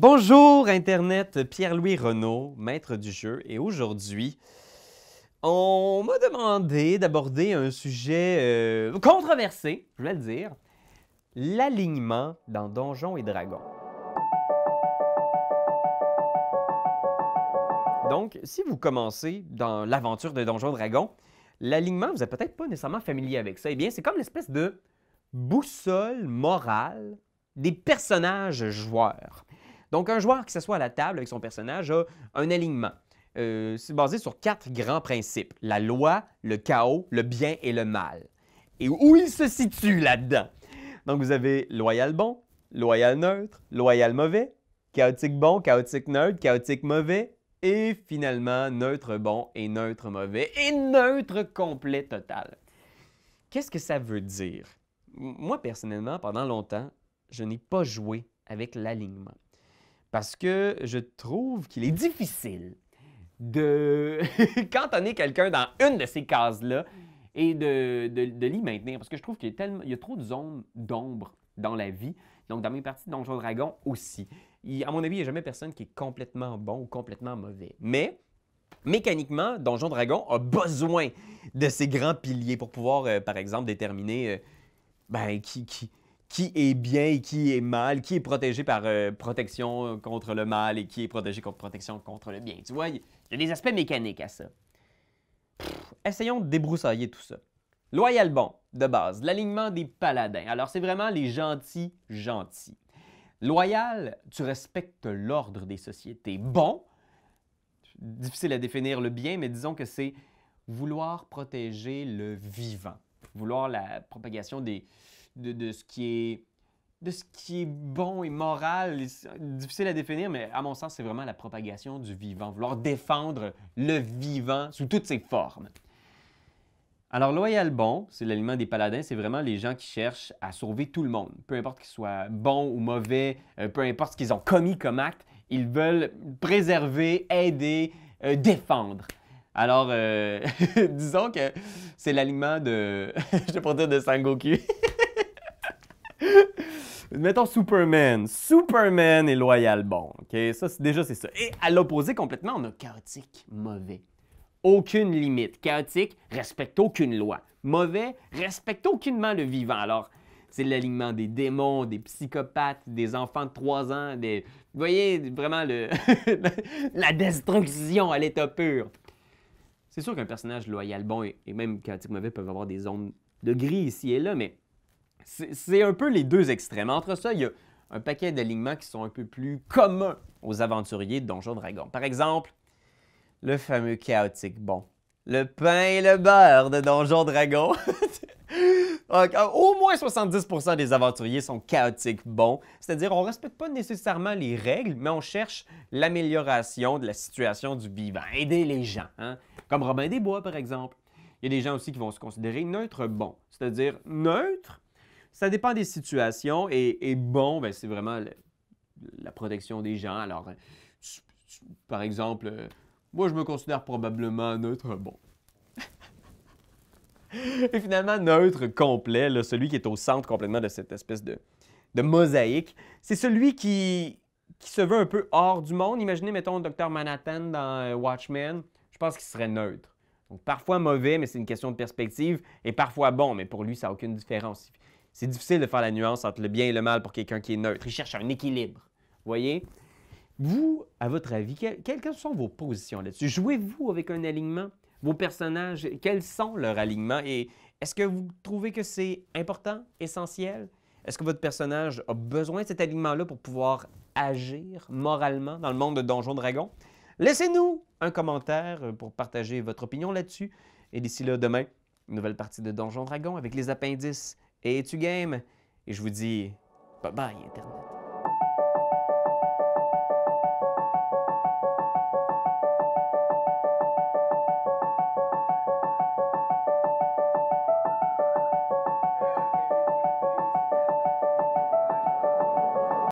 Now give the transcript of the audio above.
Bonjour Internet, Pierre-Louis Renault, maître du jeu, et aujourd'hui, on m'a demandé d'aborder un sujet euh, controversé, je vais le dire, l'alignement dans Donjons et Dragons. Donc, si vous commencez dans l'aventure de Donjons et Dragons, l'alignement, vous n'êtes peut-être pas nécessairement familier avec ça. Eh bien, c'est comme l'espèce de boussole morale des personnages joueurs. Donc, un joueur qui s'assoit à la table avec son personnage a un alignement. Euh, c'est basé sur quatre grands principes la loi, le chaos, le bien et le mal. Et où il se situe là-dedans Donc, vous avez loyal bon, loyal neutre, loyal mauvais, chaotique bon, chaotique neutre, chaotique mauvais, et finalement neutre bon et neutre mauvais, et neutre complet total. Qu'est-ce que ça veut dire Moi, personnellement, pendant longtemps, je n'ai pas joué avec l'alignement parce que je trouve qu'il est difficile de cantonner quelqu'un dans une de ces cases-là et de, l'y maintenir. Parce que je trouve qu'il y, a tellement, il y a trop de zones d'ombre dans la vie. Donc, dans mes parties Donjon Dragon aussi. à mon avis, il n'y a jamais personne qui est complètement bon ou complètement mauvais. Mais mécaniquement, Donjon Dragon a besoin de ces grands piliers pour pouvoir, euh, par exemple, déterminer euh, ben, qui, qui est bien et qui est mal, qui est protégé par euh, protection contre le mal et qui est protégé contre protection contre le bien. Tu vois, il y a des aspects mécaniques à ça. essayons de débroussailler tout ça. Loyal bon, de base, l'alignement des paladins. Alors, c'est vraiment les gentils, gentils. Loyal, tu respectes l'ordre des sociétés. Bon, difficile à définir le bien, mais disons que c'est vouloir protéger le vivant, vouloir la propagation des, de, ce qui est bon et moral, difficile à définir, mais à mon sens, c'est vraiment la propagation du vivant, vouloir défendre le vivant sous toutes ses formes. Alors, loyal bon, c'est l'aliment des paladins, c'est vraiment les gens qui cherchent à sauver tout le monde. Peu importe qu'ils soient bons ou mauvais, euh, peu importe ce qu'ils ont commis comme acte, ils veulent préserver, aider, euh, défendre. Alors, euh, disons que c'est l'aliment de, je pas dire de Sangoku. Mettons Superman. Superman est loyal bon. OK? Ça, déjà, c'est ça. Et à l'opposé complètement, on a chaotique, mauvais. Aucune limite. Chaotique, respecte aucune loi. Mauvais, respecte aucunement le vivant. Alors, c'est l'alignement des démons, des psychopathes, des enfants de 3 ans, des... Vous voyez, vraiment, le... la destruction à l'état pur. C'est sûr qu'un personnage loyal bon et même chaotique mauvais peuvent avoir des zones de gris ici et là, mais c'est un peu les deux extrêmes. Entre ça, il y a un paquet d'alignements qui sont un peu plus communs aux aventuriers de Donjons Dragon. Par exemple, le fameux chaotique bon. Le pain et le beurre de Donjon Dragon. Euh, au moins 70% des aventuriers sont chaotiques bons, c'est-à-dire on respecte pas nécessairement les règles, mais on cherche l'amélioration de la situation du vivant, aider les gens, hein. comme Robin des Bois par exemple. Il y a des gens aussi qui vont se considérer neutres bons, c'est-à-dire neutres, ça dépend des situations. Et, bon, ben, c'est vraiment la protection des gens. Alors, euh, par exemple, euh, moi, je me considère probablement neutre. Bon. et finalement, neutre complet, celui qui est au centre complètement de cette espèce de, mosaïque, c'est celui qui, se veut un peu hors du monde. Imaginez, mettons, le Dr. Manhattan dans euh, Watchmen. Je pense qu'il serait neutre. Donc, parfois mauvais, mais c'est une question de perspective, et parfois bon, mais pour lui, ça n'a aucune différence. C'est difficile de faire la nuance entre le bien et le mal pour quelqu'un qui est neutre. Il cherche un équilibre. Voyez? Vous, à votre avis, quelles sont vos positions là-dessus? Jouez-vous avec un alignement? Vos personnages, quels sont leurs alignements? Et est-ce que vous trouvez que c'est important, essentiel? Est-ce que votre personnage a besoin de cet alignement-là pour pouvoir agir moralement dans le monde de Donjons Dragons? Laissez-nous un commentaire pour partager votre opinion là-dessus. Et d'ici là, demain, nouvelle partie de Donjons Dragons avec les appendices. Et tu game? Et je vous dis bye bye, Internet.